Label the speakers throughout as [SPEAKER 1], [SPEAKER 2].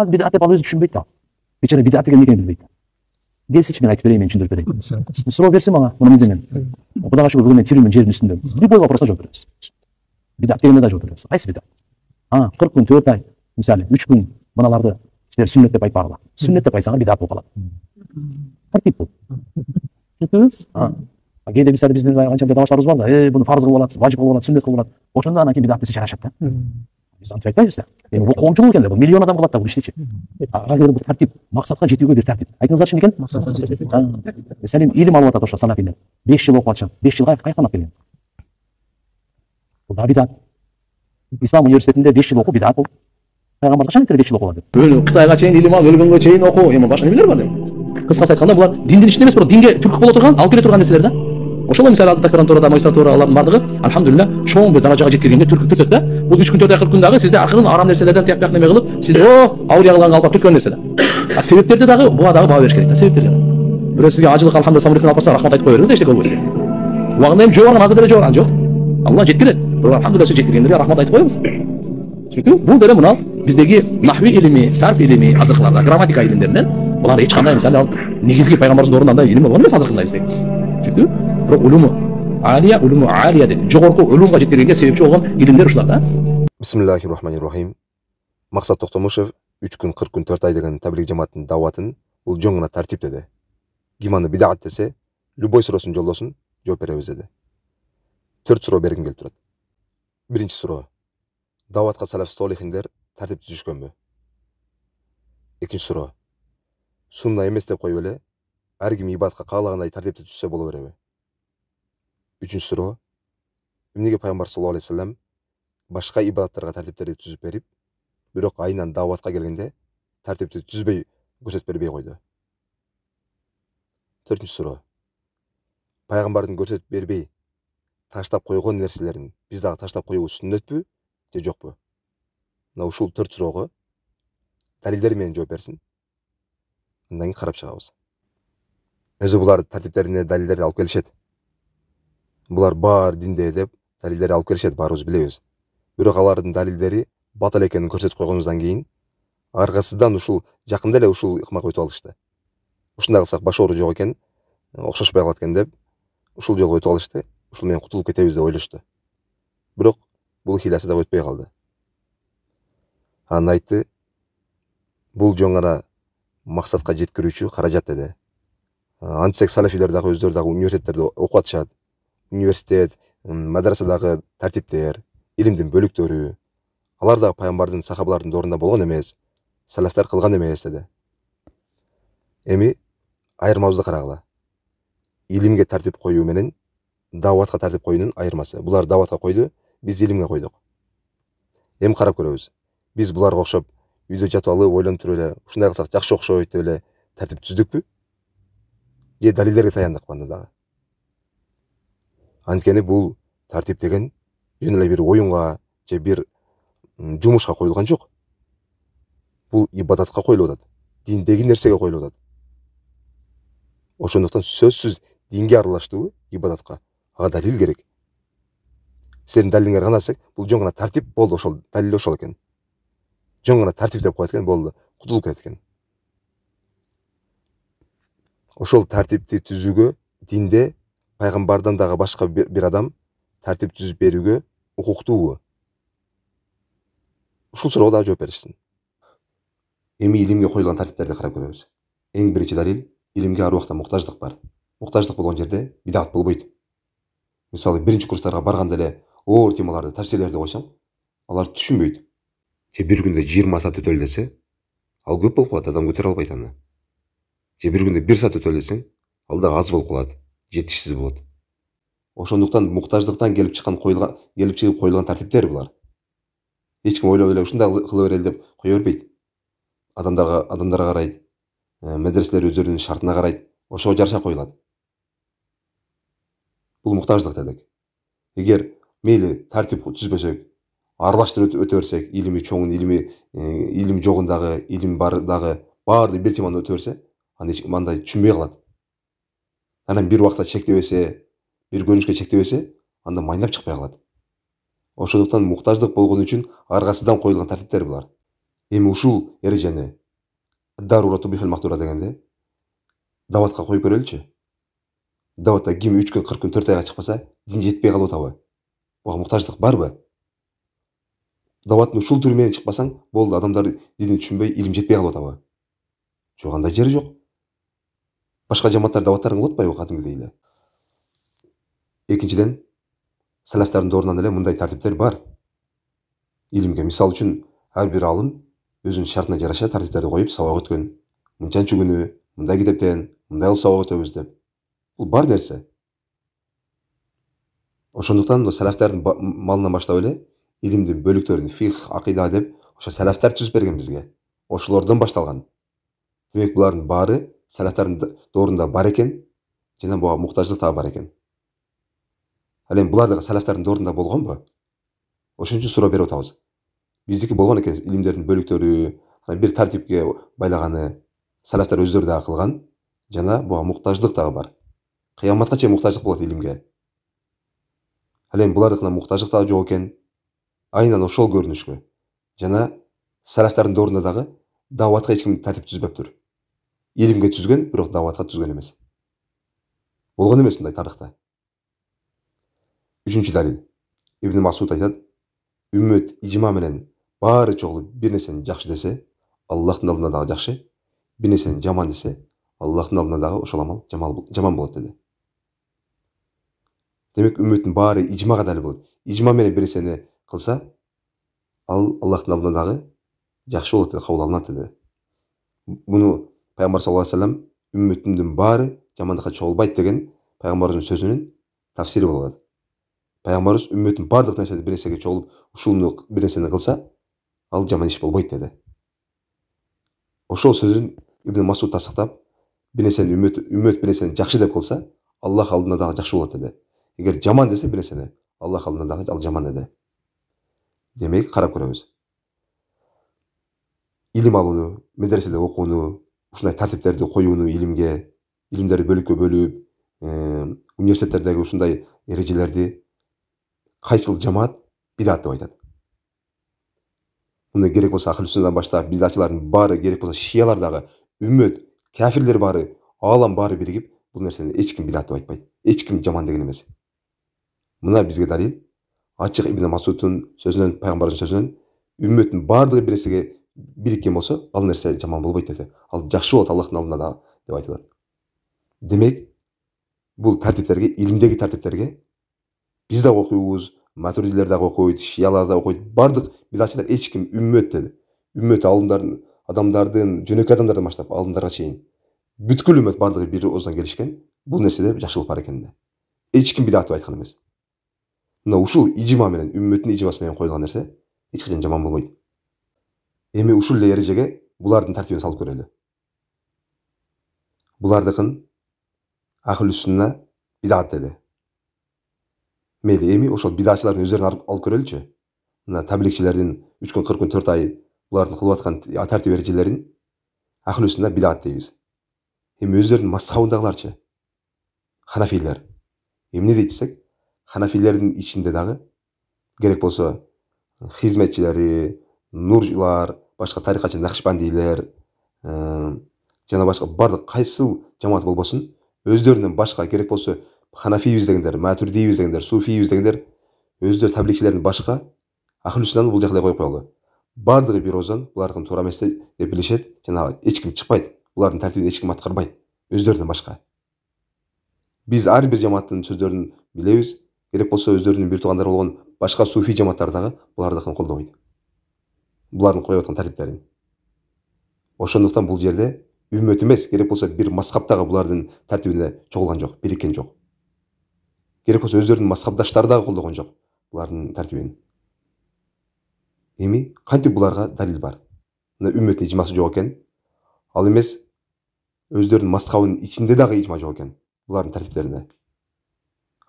[SPEAKER 1] ማለት ቢድዓት ተባሎ ሕዝብ ሽምብታ ብቻ ቢድዓት ገኝ ብልታ ጌስ ይችላል አይትበለይ ምን ችንድር በለይ ስሮ ቨርስማ ምን ምንድነው ወጣሽ ወግነ ቲሪ ምን ጀር ምንድነው ሊቦይ ወራሳ ጀብረስ ቢድዓት ገነዳ ጀብረስ አይስ ቢድዓ አ ቅርኩን ተወታይ ምሳሌ ምችኩን ምናlarda ስለ ሱነት ተባይ ባርባ ሱነት ተባይ ሳን ቢድዓት ወቀላ ተርቲብ Akide misal bizim ancak bedava sarız var da e, bunu farz kılıyorlar, vacip kılıyorlar, sünnet kılıyorlar. Boşuna da anaki bidatı seçer aşağıda. біз айтпаймыз да енді ол қуып жүр екен миллион адам қалады да оның ішінде ше бұл тәртіп мақсатқа жетуге бір тәртіп айтыңыздаршы екен мәселен ілім алып жатады осы сана пен бес жыл оқып жатыр бес жыл қай жақтан алып келген бұл да ислам университетінде бес жыл оқу бидат бұл пайғамбар қашан айтты бес жыл оқуға деп қытайға шейін ілім ал, өлгенге шейін оқу енді басқа нелер бар қысқасы айтқанда бұлар діндің ішінде емес бірақ динге түрткі бола тұрған алып келе тұрған нәрселер да Ошол эми саралды докторантурада магистратуралардын баардыгы алхамдулилля чоң бир даражага жеткиргенде түркөтөт да бул үч күн төрт ай кырк күн дагы сизде акырын арам нерселерден тияк бияк неме кылып сиз о ауыр ягылганга алып барып түрткөн нерсе да а себептерди дагы буга дагы баа бериш керек да себептерге бирөө сизге ажылык алхамдулилля самолеттен алып барса рахмат айтып кое бериңиз да эчтеке болбойсун убагында эми жөө барган азыр деле жөө барган жок алла жеткирет бирок алхамдулилля ошо жеткиргендерге рахмат айтып коебуз түшүнүктүбү бул деле мына биздеги нахви илими сарф илими азыркыларда грамматика илимдеринен булар эч кандай мисалы негизги пайгамбарыбыздын ордунда илим болгон эмес азыркындай биздеги түшүнүктүбү бірақ үлімі алия үлімі алия деп жоғарғы үлімға жеткергенге
[SPEAKER 2] себепші болған илімдер ұшылар да бисмиллахи рахмани рахим мақсат тоқтомышев үч күн қырық күн төрт ай деген таблиг жамааттын дааватын бул жөн гана тартип деди аны бидаат десе любой суроосун жолдосун жооп беребиз деди төрт суроо бергим келип турат биринчи суроо дааватка салаф солихиндер тартип түзүшкөнбү экинчи суроо сунна эмес деп коюп эле ар ким ибадатка каалагандай тартипте түзсө боло береби үшінші сұрағы неге пайғамбар саллаллаху алейхи ассалам басқа ибадаттарға тәртіптерді түзіп беріп бірақ айнан дауатқа келгенде тәртіпті түзбей көрсетіп бермей қойды төртінші сұрағы пайғамбардың көрсетіп бермей таштап қойған нәрселерін біз дағы таштап қою сүннет пе жо жоқ па мына ушул төрт сұрағы дәлелдермен жауап берсін одан кейін қарап шығамыз өзі бұлар тәртіптеріне дәлелдерді алып келіседі булар бар динде деп далилдерди алып келишет баарыбыз билебиз бирок алардын далилдери батыл экенин көрсөтүп койгонубуздан кийин аргасыздан ушул жакында эле ушул ыкмак өтүп алышты ушундай кылсак баш оору жок экен э, окшошпой калат экен деп ушул жолго өтүп алышты ушул менен кутулуп кетебиз деп ойлошту бирок бул хилясы дагы өтпөй калды анан айтты бул жөн гана максатка жеткирүүчү каражат деди э, антсек салафилер дагы өздөрү дагы университеттерде окуп атышат университет мадрасадағы тәртиптер илимдин бөліктері алар да пайғамбардың сахабалардын доорунда болған емес сәләфтар қылған емес деди эми айырмабызды қарағыла илимге тәртіп коюу менен дауатқа тәртіп коюунун айырмасы Бұлар дааватка қойды біз илимге қойдық. эми карап көрөбүз биз буларга окшоп үйдө жатып алып туруп эле ушундай кылсак жакшы окшойт деп эле тартип түздүкпү же далилдерге таяндыкпы анда дагы анткени бул тартип деген жөн эле бир оюнга же бир жумушка коюлган жок бул ибадатка коюлуп атат диндеги нерсеге коюлуп атат ошондуктан сөзсүз динге аралаштыбы ибадатка ага далил керек силердин далилиңер десек бул жөн гана тартип болду ошол далил ошол экен жөн гана тартип деп коет экен болду кутулуп кетет экен ошол тартипти түзүүгө динде пайғамбардан дағы башка бір адам тартип түзүп берүүгө укуктуубу ушул суроого дагы жооп беришсин эми илимге коюлган тартиптерди карап көрөбүз эң биринчи далил илимге ар убакта муктаждык бар муктаждык болгон жерде бидаат болбойт мисалы биринчи курстарга барганда эле оор темаларды тафсирлерди койсоң алар түшүнбөйт же бир күндө жыйырма саат өтөлү десе ал көп болуп калат адам көтөрө албайт аны же бир күндө бир саат өтөлү десең ал дагы аз болуп калат жеткісіз болады ошондуктан муктаждыктан келип чыккан коюлган келип чыгып коюлган тартиптер булар эч ким ойлоп эле ушундай кыла берели деп кое бербейт адамдарга адамдарга карайт э, медреселер өздөрүнүн шартына карайт ошого жараша коюлат бул муктаждык дедик эгер мейли тартип түзбөсөк аралаштырып өтө, берсек илими чоңун илими э, илими жогун дагы илими бар дагы баардыгы бир теманы өтө берсе анда андай түшүнбөй калат анан бир убакта чектебесе бир көрүнүшкө чектебесе анда майнап чыкпай калат ошондуктан муктаждык болгон үчүн аргасыздан коюлган тартиптер булар эми ушул эрежени дарурату дегенде даватка коюп көрөлүчү даватта ким үч күн кырк күн төрт айга чыкпаса дин жетпей калып атабы буга муктаждык барбы даваттын ушул түрү менен чыкпасаң болду адамдар динди түшүнбөй илим жетпей калып атабы жок андай жери жок башка дааттарын кылып атпайбы кадимкидей эле экинчиден салафтардын доорунан эле мындай тартиптер бар илимге мисалы үчүн ар бир алым өзүнүн шартына жараша тартиптерди коюп сабак өткөн мынчанчы күнү мындай китептен мындай кылып сабак өтөбүз деп бул бар нерсе ошондуктан салафтардын малынан баштап эле илимдин бөлүктөрүн фих акыйда деп ошо салафтар түзүп берген бизге ошолордон башталган демек булардын баары сәләфтардың доорунда бар екен және бұған мұқтаждық тағы бар екен ал енді бұлар сәләфтардың дорында болған ба ошон үчүн суроо берип атабыз биздики болгон экен илимдердин бөлүктөрү бир тартипке байлаганы сәләфтар өздөрү дагы кылган жана буга муктаждык дагы бар кыяматка чейин муктаждык болот илимге ал эми булардыкына муктаждык дагы жок экен айнан ошол көрүнүшкө жана сәләфтардын доорунда дагы дааватка эч ким тартип түзбөптүр елімге түзген бірақ дауатқа түзген емес. болған емес мындай тарыхта үшінші дәлел ибн масуд айтады үммөт ижма менен баары чогулуп бир нерсени жакшы десе аллахтын алдында дагы жакшы бир нерсени жаман десе аллахтын алдында дагы ошол амал жаман болот деди демек үмметтің баары ижмага далил болот ижма менен бир нерсени кылса ал аллахтын алдында дагы жакшы болот деди кабыл алынат деди муну пайғамбар саллаллаху алейхи вассалам үмметімнің бары жамандыққа чолбайды деген пайғамбарымыздың сөзінің тафсирі болады пайғамбарымыз үмметін барлық нәрседе бір нәрсеге чогулуп ушуну бір нерсени кылса ал жаман иш болбойт деді ошол сөзүн ибн масуд тастыктап бір нерсени үммөт үммөт бір нерсени жақсы деп кылса аллах алдында дагы жақсы болады деді егер жаман десе бір нерсени аллах алдында дагы ал жаман деди демек қарап көреміз илим алууну медреседе окууну ушундай тартиптерди коюуну илимге илимдерди бөлүккө бөлүп университеттердеги ушундай эрежелерди кайсыл жамаат бидат деп айтат муну керек болсо ахли сүннадан баштап бидатчылардын баары керек болсо шиялар дагы үмөт кафирлер баары аалам баары биригип бул нерсени эч ким бидат деп айтпайт эч ким жаман деген эмес мына бизге далил ачык ибн масудтун сөзүнөн пайгамбардын сөзүнөн үммөттүн баардыгы бир нерсеге бириккен болсо ал нерсе жаман болбойт деди ал жакшы болот аллахтын алдында дагы деп айтылат демек бул тартиптерге илимдеги тартиптерге биз дагы окуйбуз матуридилер дагы окуйт шиялар дагы окуйт баардык бидатчылар эч ким үммөт деди үммөт алымдардын адамдардын жөнөкөй адамдардан баштап алымдарга чейин бүткүл үмөт баардыгы бир ооздон келишкен бул нерседе жакшылык бар экенине эч ким бидат деп айткан эмес мына ушул ижима менен үммөттүн ижимасы менен коюлган нерсе эч качан жаман болбойт эми ушул эле эрежеге булардын тартибин салып көрөлү булардыкын ахл сүнна бидат деди мейли эми ошол бидатчылардын өздөрүн алып көрөлүчү мына табиликчилердин үч күн кырк күн төрт ай булардын кылып аткан тартип эрежелерин ахл сүнна бидат дейбиз эми өздөрүнүн мазхабындагыларчы ханафилер эмне дейт десек ханафилердин ичинде дагы керек болсо хизметчилери нурилар башка нақшбандилер ә, э, жана башка баардык кайсыл жамаат болбосун өздөрүнөн башка керек болсо ханафийбиз дегендер матурдийбиз дегендер суфийбиз дегендер өздөрү табликчилерден башка ахлюсунаны бул жаккадай коюп коелу баардыгы бир озон булардыкын туура эмес деп билишет жана эч ким чыкпайт булардын тартибин эч ким аткарбайт өздөрүнөн башка биз ар бир жамааттын сөздөрүн билебиз керек болсо өздөрүнүн бир туугандары болгон башка суфий жамааттар дагы булардыкын колдобойт бұлардың қойып жатқан тәртіптерін ошондуктан бул жерде үмөт эмес керек болсо бир масхаб дагы булардын тартибине чогулган жок бириккен жок керек болсо өздөрүнүн масхабдаштары дагы колдогон жок булардын тартибин эми кантип буларга далил бар мына үммөттүн ижмасы жок экен ал эмес өздөрүнүн масхабынын ичинде дагы ижма жок экен булардын тартиптеринде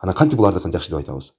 [SPEAKER 2] анан кантип булардыкын жакшы деп айтабыз